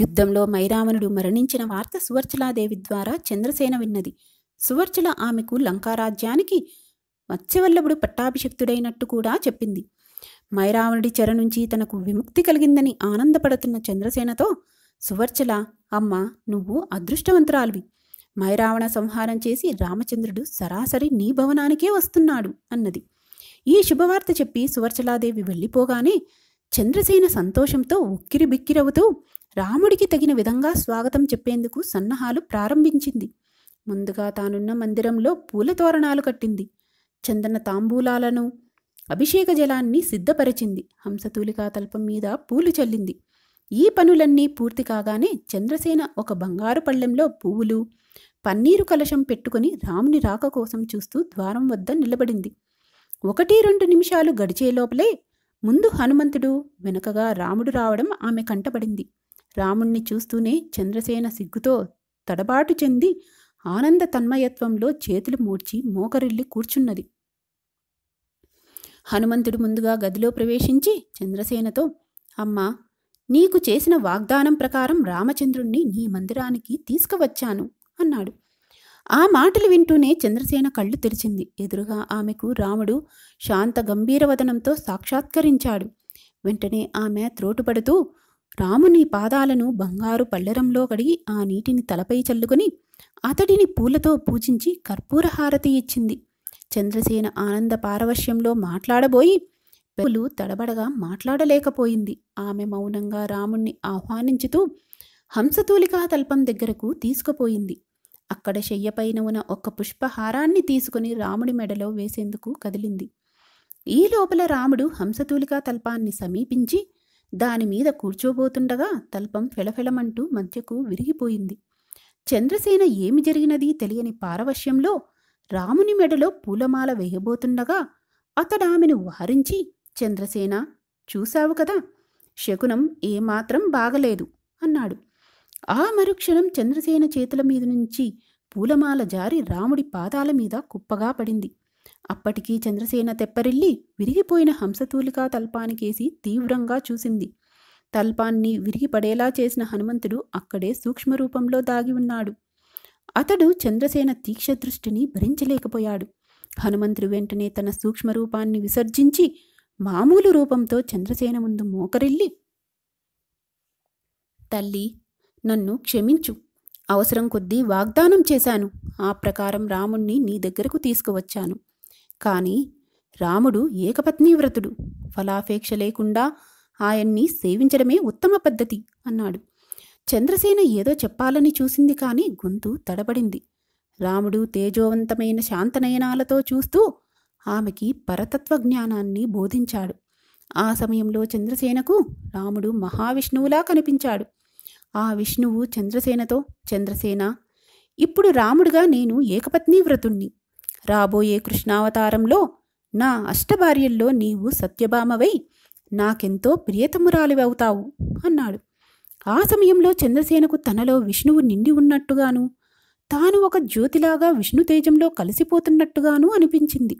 యుద్ధంలో మైరావణుడు మరణించిన వార్త సువర్చలాదేవి ద్వారా చంద్రసేన విన్నది సువర్చల ఆమెకు లంకారాజ్యానికి మత్స్యవల్లభుడు పట్టాభిషక్తుడైనట్టు కూడా చెప్పింది మైరావణుడి చెర నుంచి తనకు విముక్తి కలిగిందని ఆనందపడుతున్న చంద్రసేనతో సువర్చల అమ్మ నువ్వు అదృష్టవంతురాలివి మైరావణ సంహారం చేసి రామచంద్రుడు సరాసరి నీ భవనానికే వస్తున్నాడు అన్నది ఈ శుభవార్త చెప్పి సువర్చలాదేవి వెళ్ళిపోగానే చంద్రసేన సంతోషంతో ఉక్కిరిబిక్కిరవుతూ రాముడికి తగిన విధంగా స్వాగతం చెప్పేందుకు సన్నాహాలు ప్రారంభించింది ముందుగా తానున్న మందిరంలో పూల తోరణాలు కట్టింది చందన తాంబూలాలను అభిషేక జలాన్ని సిద్ధపరిచింది హంసతూలికా తల్పం మీద పూలు చల్లింది ఈ పనులన్నీ పూర్తి కాగానే చంద్రసేన ఒక బంగారు పళ్ళెంలో పువ్వులు పన్నీరు కలశం పెట్టుకుని రాముని రాక కోసం చూస్తూ ద్వారం వద్ద నిలబడింది ఒకటి రెండు నిమిషాలు గడిచే లోపలే ముందు హనుమంతుడు వెనుకగా రాముడు రావడం ఆమె కంటపడింది రాముణ్ణి చూస్తూనే చంద్రసేన సిగ్గుతో తడబాటు చెంది ఆనంద తన్మయత్వంలో చేతులు మూడ్చి మోకరిల్లి కూర్చున్నది హనుమంతుడు ముందుగా గదిలో ప్రవేశించి చంద్రసేనతో అమ్మా నీకు చేసిన వాగ్దానం ప్రకారం రామచంద్రుణ్ణి నీ మందిరానికి తీసుకువచ్చాను అన్నాడు ఆ మాటలు వింటూనే చంద్రసేన కళ్ళు తెరిచింది ఎదురుగా ఆమెకు రాముడు శాంత గంభీరవదనంతో సాక్షాత్కరించాడు వెంటనే ఆమె త్రోటుపడుతూ రాముని పాదాలను బంగారు పల్లెరంలో కడిగి ఆ నీటిని తలపై చల్లుకొని అతడిని పూలతో పూజించి కర్పూరహారతి ఇచ్చింది చంద్రసేన ఆనంద పారవశ్యంలో మాట్లాడబోయి పెలు తడబడగా మాట్లాడలేకపోయింది ఆమె మౌనంగా రాముణ్ణి ఆహ్వానించుతూ హంసతూలికా తల్పం దగ్గరకు తీసుకుపోయింది అక్కడ శయ్యపైన ఉన్న ఒక పుష్పహారాన్ని తీసుకుని రాముడి మెడలో వేసేందుకు కదిలింది ఈ లోపల రాముడు హంసతూలికా తల్పాన్ని సమీపించి దానిమీద కూర్చోబోతుండగా తల్పం ఫెళఫెళమంటూ మధ్యకు విరిగిపోయింది చంద్రసేన ఏమి జరిగినది తెలియని పారవశ్యంలో రాముని మెడలో పూలమాల వేయబోతుండగా అతడామెను వారించి చంద్రసేన చూశావు కదా శకునం ఏమాత్రం బాగలేదు అన్నాడు ఆ మరుక్షణం చంద్రసేన చేతుల మీద నుంచి పూలమాల జారి రాముడి పాదాల మీద కుప్పగా పడింది అప్పటికీ చంద్రసేన తెప్పరిల్లి విరిగిపోయిన హంసతూలికా తల్పానికేసి తీవ్రంగా చూసింది తల్పాన్ని విరిగిపడేలా చేసిన హనుమంతుడు అక్కడే సూక్ష్మరూపంలో దాగి ఉన్నాడు అతడు చంద్రసేన తీక్ష దృష్టిని భరించలేకపోయాడు హనుమంతుడు వెంటనే తన సూక్ష్మరూపాన్ని విసర్జించి మామూలు రూపంతో చంద్రసేన ముందు మోకరిల్లి తల్లి నన్ను క్షమించు అవసరం కొద్దీ వాగ్దానం చేశాను ఆ ప్రకారం రాముణ్ణి నీ దగ్గరకు తీసుకువచ్చాను కానీ రాముడు ఏకపత్నీవ్రతుడు ఫలాపేక్ష లేకుండా ఆయన్ని సేవించడమే ఉత్తమ పద్ధతి అన్నాడు చంద్రసేన ఏదో చెప్పాలని చూసింది కానీ గొంతు తడబడింది రాముడు తేజోవంతమైన శాంతనయనాలతో చూస్తూ ఆమెకి పరతత్వ జ్ఞానాన్ని బోధించాడు ఆ సమయంలో చంద్రసేనకు రాముడు మహావిష్ణువులా కనిపించాడు ఆ విష్ణువు చంద్రసేనతో చంద్రసేన ఇప్పుడు రాముడుగా నేను ఏకపత్ని వ్రతుణ్ణి రాబోయే కృష్ణావతారంలో నా అష్టభార్యల్లో నీవు సత్యభామవై నాకెంతో ప్రియతమురాలివవుతావు అన్నాడు ఆ సమయంలో చంద్రసేనకు తనలో విష్ణువు నిండి ఉన్నట్టుగాను తాను ఒక జ్యోతిలాగా విష్ణు తేజంలో కలిసిపోతున్నట్టుగాను అనిపించింది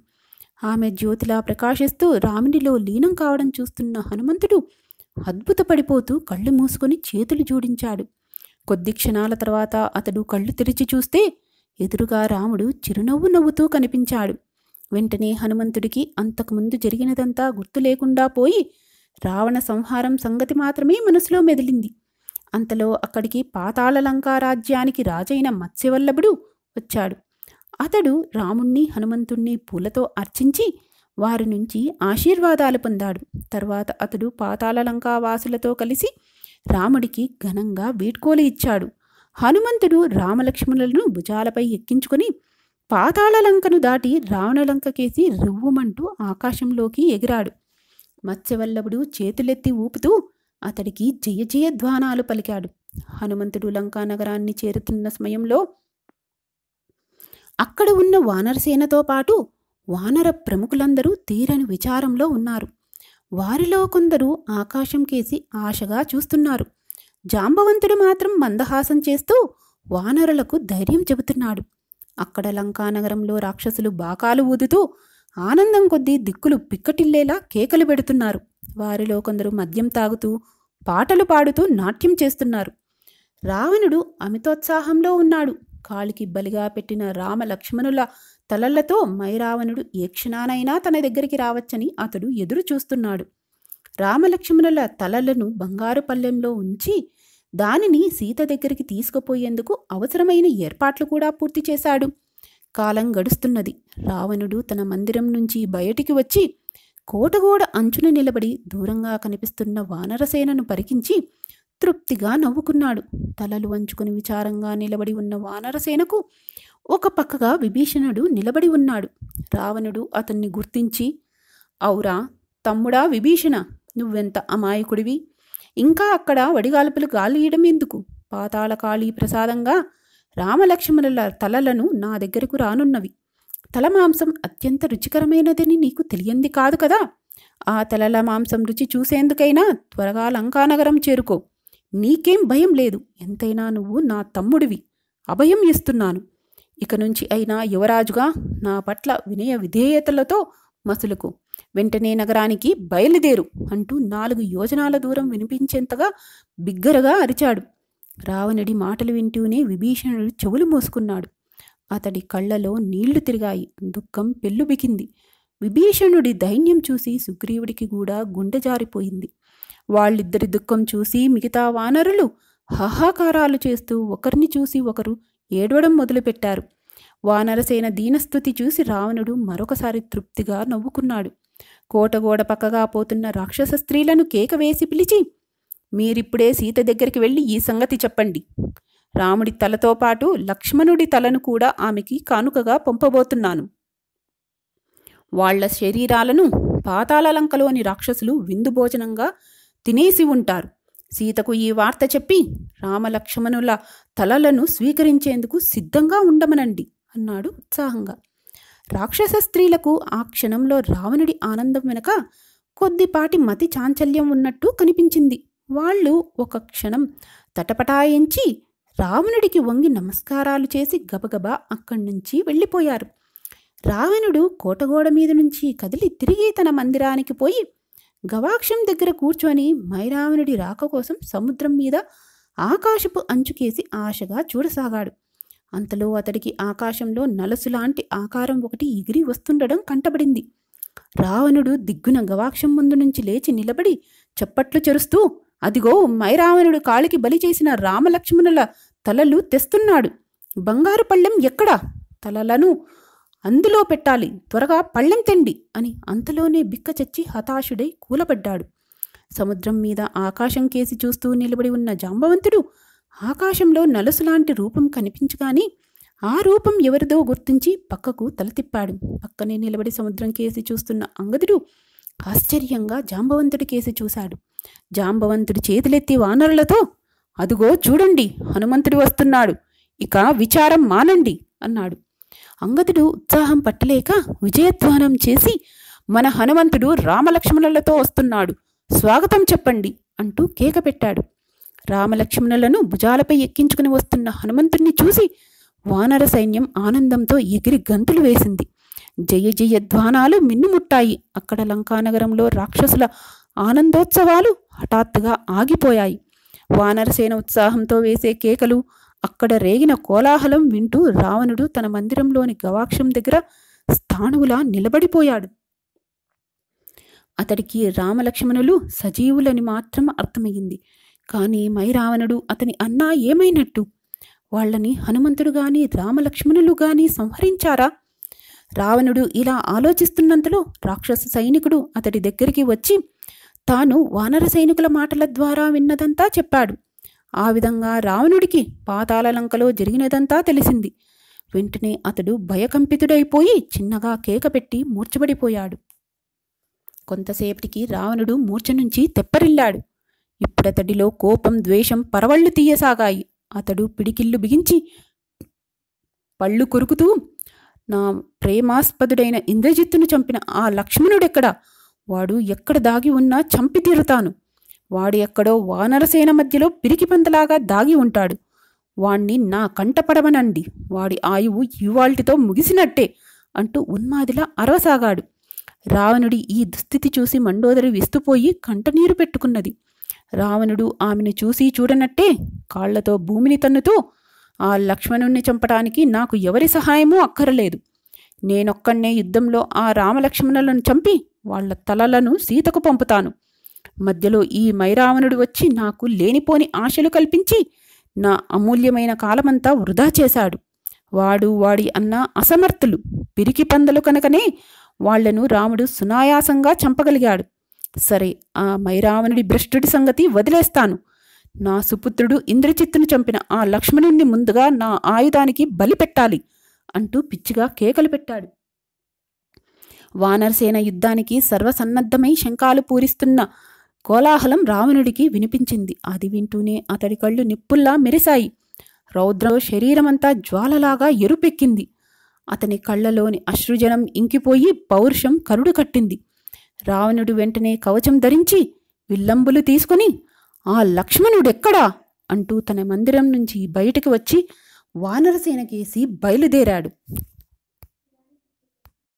ఆమె జ్యోతిలా ప్రకాశిస్తూ రామునిలో లీనం కావడం చూస్తున్న హనుమంతుడు అద్భుతపడిపోతూ కళ్ళు మూసుకొని చేతులు జోడించాడు కొద్ది క్షణాల తర్వాత అతడు కళ్ళు తెరిచి చూస్తే ఎదురుగా రాముడు చిరునవ్వు నవ్వుతూ కనిపించాడు వెంటనే హనుమంతుడికి అంతకుముందు జరిగినదంతా గుర్తు లేకుండా పోయి రావణ సంహారం సంగతి మాత్రమే మనసులో మెదిలింది అంతలో అక్కడికి పాతాళలంకా రాజ్యానికి రాజైన మత్స్యవల్లభుడు వచ్చాడు అతడు రాముణ్ణి హనుమంతుణ్ణి పూలతో అర్చించి వారి నుంచి ఆశీర్వాదాలు పొందాడు తర్వాత అతడు పాతాళలంకావాసులతో కలిసి రాముడికి ఘనంగా వీడ్కోలు ఇచ్చాడు హనుమంతుడు రామలక్ష్మణులను భుజాలపై ఎక్కించుకొని పాతాళలంకను దాటి రావణలంకకేసి రువ్వమంటూ ఆకాశంలోకి ఎగిరాడు మత్స్యవల్లభుడు చేతులెత్తి ఊపుతూ అతడికి జయ జయధ్వానాలు పలికాడు హనుమంతుడు లంకా నగరాన్ని చేరుతున్న సమయంలో అక్కడ ఉన్న వానరసేనతో పాటు వానర ప్రముఖులందరూ తీరని విచారంలో ఉన్నారు వారిలో కొందరు ఆకాశం కేసి ఆశగా చూస్తున్నారు జాంబవంతుడు మాత్రం మందహాసం చేస్తూ వానరులకు ధైర్యం చెబుతున్నాడు అక్కడ లంకానగరంలో రాక్షసులు బాకాలు ఊదుతూ ఆనందం కొద్దీ దిక్కులు పిక్కటిల్లేలా కేకలు పెడుతున్నారు వారిలో కొందరు మద్యం తాగుతూ పాటలు పాడుతూ నాట్యం చేస్తున్నారు రావణుడు అమితోత్సాహంలో ఉన్నాడు కాలికి బలిగా పెట్టిన రామ లక్ష్మణుల తలళ్లతో మైరావణుడు ఏ క్షణానైనా తన దగ్గరికి రావచ్చని అతడు ఎదురు చూస్తున్నాడు రామలక్ష్మణుల తలలను బంగారు పల్లెంలో ఉంచి దానిని సీత దగ్గరికి తీసుకుపోయేందుకు అవసరమైన ఏర్పాట్లు కూడా పూర్తి చేశాడు కాలం గడుస్తున్నది రావణుడు తన మందిరం నుంచి బయటికి వచ్చి కోటగోడ అంచున నిలబడి దూరంగా కనిపిస్తున్న వానరసేనను పరికించి తృప్తిగా నవ్వుకున్నాడు తలలు వంచుకుని విచారంగా నిలబడి ఉన్న వానరసేనకు ఒక పక్కగా విభీషణుడు నిలబడి ఉన్నాడు రావణుడు అతన్ని గుర్తించి ఔరా తమ్ముడా విభీషణ నువ్వెంత అమాయకుడివి ఇంకా అక్కడ వడిగాల్పులు గాలియడం ఎందుకు పాతాళకాళీ ప్రసాదంగా రామలక్ష్మణుల తలలను నా దగ్గరకు రానున్నవి తల మాంసం అత్యంత రుచికరమైనదని నీకు తెలియంది కాదు కదా ఆ తలల మాంసం రుచి చూసేందుకైనా త్వరగా లంకానగరం చేరుకో నీకేం భయం లేదు ఎంతైనా నువ్వు నా తమ్ముడివి అభయం ఇస్తున్నాను ఇక నుంచి అయినా యువరాజుగా నా పట్ల వినయ విధేయతలతో మసులుకు వెంటనే నగరానికి బయలుదేరు అంటూ నాలుగు యోజనాల దూరం వినిపించేంతగా బిగ్గరగా అరిచాడు రావణుడి మాటలు వింటూనే విభీషణుడు చెవులు మోసుకున్నాడు అతడి కళ్ళలో నీళ్లు తిరిగాయి దుఃఖం పెళ్ళుబికింది విభీషణుడి దైన్యం చూసి సుగ్రీవుడికి కూడా గుండె జారిపోయింది వాళ్ళిద్దరి దుఃఖం చూసి మిగతా వానరులు హాహాకారాలు చేస్తూ ఒకరిని చూసి ఒకరు ఏడవడం మొదలుపెట్టారు వానరసేన దీనస్థుతి చూసి రావణుడు మరొకసారి తృప్తిగా నవ్వుకున్నాడు కోటగోడ పక్కగా పోతున్న రాక్షస స్త్రీలను కేక వేసి పిలిచి మీరిప్పుడే సీత దగ్గరికి వెళ్ళి ఈ సంగతి చెప్పండి రాముడి తలతో పాటు లక్ష్మణుడి తలను కూడా ఆమెకి కానుకగా పంపబోతున్నాను వాళ్ల శరీరాలను పాతాళలంకలోని రాక్షసులు విందు భోజనంగా తినేసి ఉంటారు సీతకు ఈ వార్త చెప్పి రామలక్ష్మణుల తలలను స్వీకరించేందుకు సిద్ధంగా ఉండమనండి అన్నాడు ఉత్సాహంగా రాక్షస స్త్రీలకు ఆ క్షణంలో రావణుడి ఆనందం వెనక కొద్దిపాటి మతి చాంచల్యం ఉన్నట్టు కనిపించింది వాళ్ళు ఒక క్షణం తటపటాయించి రావణుడికి వంగి నమస్కారాలు చేసి గబగబా అక్కడి నుంచి వెళ్ళిపోయారు రావణుడు కోటగోడ మీద నుంచి కదిలి తిరిగి తన మందిరానికి పోయి గవాక్షం దగ్గర కూర్చొని మైరావణుడి రాక కోసం సముద్రం మీద ఆకాశపు అంచుకేసి ఆశగా చూడసాగాడు అంతలో అతడికి ఆకాశంలో నలసులాంటి ఆకారం ఒకటి ఎగిరి వస్తుండడం కంటబడింది రావణుడు దిగ్గున గవాక్షం ముందు నుంచి లేచి నిలబడి చప్పట్లు చెరుస్తూ అదిగో మైరావణుడు కాళికి బలి చేసిన రామలక్ష్మణుల తలలు తెస్తున్నాడు బంగారు పళ్ళెం ఎక్కడా తలలను అందులో పెట్టాలి త్వరగా పళ్ళెం తెండి అని అంతలోనే బిక్క చచ్చి హతాశుడై కూలబడ్డాడు సముద్రం మీద ఆకాశం కేసి చూస్తూ నిలబడి ఉన్న జాంబవంతుడు ఆకాశంలో నలుసులాంటి రూపం కనిపించగాని ఆ రూపం ఎవరిదో గుర్తించి పక్కకు తల తిప్పాడు పక్కనే నిలబడి సముద్రం కేసి చూస్తున్న అంగదుడు ఆశ్చర్యంగా జాంబవంతుడి కేసి చూశాడు జాంబవంతుడి చేతులెత్తి వానరులతో అదుగో చూడండి హనుమంతుడు వస్తున్నాడు ఇక విచారం మానండి అన్నాడు అంగదుడు ఉత్సాహం పట్టలేక విజయధ్వానం చేసి మన హనుమంతుడు రామలక్ష్మణులతో వస్తున్నాడు స్వాగతం చెప్పండి అంటూ కేక పెట్టాడు రామలక్ష్మణులను భుజాలపై ఎక్కించుకుని వస్తున్న హనుమంతుణ్ణి చూసి వానర సైన్యం ఆనందంతో ఎగిరి గంతులు వేసింది జయ జయధ్వానాలు మిన్నుముట్టాయి అక్కడ లంకానగరంలో రాక్షసుల ఆనందోత్సవాలు హఠాత్తుగా ఆగిపోయాయి వానరసేన ఉత్సాహంతో వేసే కేకలు అక్కడ రేగిన కోలాహలం వింటూ రావణుడు తన మందిరంలోని గవాక్షం దగ్గర స్థాణువులా నిలబడిపోయాడు అతడికి రామలక్ష్మణులు సజీవులని మాత్రం అర్థమయ్యింది కానీ మైరావణుడు అతని అన్నా ఏమైనట్టు వాళ్ళని హనుమంతుడు గాని రామలక్ష్మణులు గాని సంహరించారా రావణుడు ఇలా ఆలోచిస్తున్నంతలో రాక్షస సైనికుడు అతడి దగ్గరికి వచ్చి తాను వానర సైనికుల మాటల ద్వారా విన్నదంతా చెప్పాడు ఆ విధంగా రావణుడికి పాతాళలంకలో జరిగినదంతా తెలిసింది వెంటనే అతడు భయకంపితుడైపోయి చిన్నగా కేక పెట్టి మూర్చబడిపోయాడు కొంతసేపటికి రావణుడు మూర్చ నుంచి తెప్పరిల్లాడు ఇప్పుడతడిలో కోపం ద్వేషం పరవళ్ళు తీయసాగాయి అతడు పిడికిళ్ళు బిగించి పళ్ళు కొరుకుతూ నా ప్రేమాస్పదుడైన ఇంద్రజిత్తును చంపిన ఆ లక్ష్మణుడెక్కడా వాడు ఎక్కడ దాగి ఉన్నా చంపి తీరుతాను వాడు ఎక్కడో వానరసేన మధ్యలో పిరికిపందలాగా దాగి ఉంటాడు వాణ్ణి నా కంటపడమనండి వాడి ఆయువు ఇవాల్టితో ముగిసినట్టే అంటూ ఉన్మాదిలా అరవసాగాడు రావణుడి ఈ దుస్థితి చూసి మండోదరి విస్తుపోయి కంటనీరు పెట్టుకున్నది రావణుడు ఆమెను చూసి చూడనట్టే కాళ్లతో భూమిని తన్నుతూ ఆ లక్ష్మణుణ్ణి చంపడానికి నాకు ఎవరి సహాయమూ అక్కరలేదు నేనొక్కనే యుద్ధంలో ఆ రామలక్ష్మణులను చంపి వాళ్ల తలలను సీతకు పంపుతాను మధ్యలో ఈ మైరావణుడు వచ్చి నాకు లేనిపోని ఆశలు కల్పించి నా అమూల్యమైన కాలమంతా వృధా చేశాడు వాడు వాడి అన్న అసమర్థులు పిరికి పందలు కనుకనే వాళ్లను రాముడు సునాయాసంగా చంపగలిగాడు సరే ఆ మైరావణుడి భ్రష్టుడి సంగతి వదిలేస్తాను నా సుపుత్రుడు ఇంద్రచిత్తును చంపిన ఆ లక్ష్మణుణ్ణి ముందుగా నా ఆయుధానికి బలి పెట్టాలి అంటూ పిచ్చిగా కేకలు పెట్టాడు వానరసేన యుద్ధానికి సర్వసన్నద్ధమై శంఖాలు పూరిస్తున్న కోలాహలం రావణుడికి వినిపించింది అది వింటూనే అతడి కళ్ళు నిప్పుల్లా మెరిశాయి రౌద్ర శరీరమంతా జ్వాలలాగా ఎరుపెక్కింది అతని కళ్ళలోని అశ్రుజనం ఇంకిపోయి పౌరుషం కరుడు కట్టింది రావణుడు వెంటనే కవచం ధరించి విల్లంబులు తీసుకుని ఆ లక్ష్మణుడెక్కడా అంటూ తన మందిరం నుంచి బయటకు వచ్చి వానరసేనకేసి బయలుదేరాడు